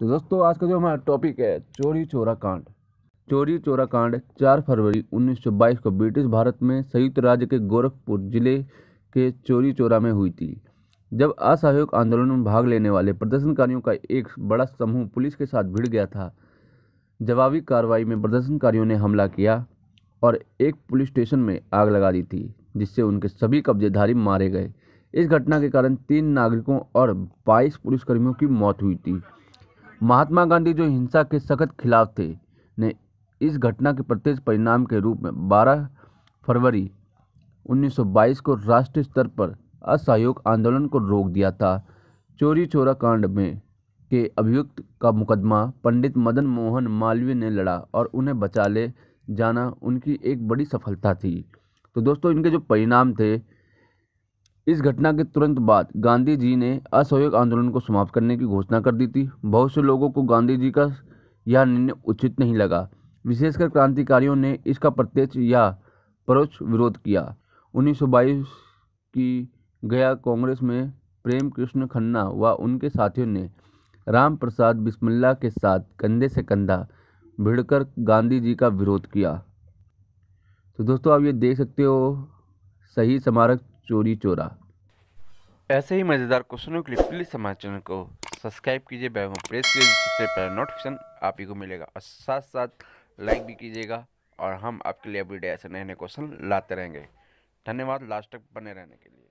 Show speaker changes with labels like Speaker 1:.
Speaker 1: तो दोस्तों आज का जो हमारा टॉपिक है चोरी चोरा कांड चोरी चोरा कांड 4 फरवरी 1922 को ब्रिटिश भारत में संयुक्त राज्य के गोरखपुर जिले के चोरी चोरा में हुई थी जब असहयोग आंदोलन में भाग लेने वाले प्रदर्शनकारियों का एक बड़ा समूह पुलिस के साथ भिड़ गया था जवाबी कार्रवाई में प्रदर्शनकारियों ने हमला किया और एक पुलिस स्टेशन में आग लगा दी थी जिससे उनके सभी कब्जेधारी मारे गए इस घटना के कारण तीन नागरिकों और बाईस पुलिसकर्मियों की मौत हुई थी महात्मा गांधी जो हिंसा के सख्त खिलाफ थे ने इस घटना के प्रत्यक्ष परिणाम के रूप में 12 फरवरी 1922 को राष्ट्रीय स्तर पर असहयोग आंदोलन को रोक दिया था चोरी चोरा कांड में के अभियुक्त का मुकदमा पंडित मदन मोहन मालवीय ने लड़ा और उन्हें बचा ले जाना उनकी एक बड़ी सफलता थी तो दोस्तों इनके जो परिणाम थे इस घटना के तुरंत बाद गांधी जी ने असहयोग आंदोलन को समाप्त करने की घोषणा कर दी थी बहुत से लोगों को गांधी जी का यह निर्णय उचित नहीं लगा विशेषकर क्रांतिकारियों ने इसका प्रत्यक्ष या परोक्ष विरोध किया 1922 की गया कांग्रेस में प्रेम कृष्ण खन्ना व उनके साथियों ने राम प्रसाद बिस्मिल्ला के साथ कंधे से कंधा भिड़कर गांधी जी का विरोध किया तो दोस्तों आप ये देख सकते हो सही स्मारक चोरी चोरा
Speaker 2: ऐसे ही मज़ेदार क्वेश्चनों के लिए प्लीज़ हमारे चैनल को सब्सक्राइब कीजिए बैल प्रेस कीजिए सबसे नोटिफिकेशन आप ही को मिलेगा और साथ साथ लाइक भी कीजिएगा और हम आपके लिए अपडेट ऐसे नए नए क्वेश्चन लाते रहेंगे धन्यवाद लास्ट तक बने रहने के लिए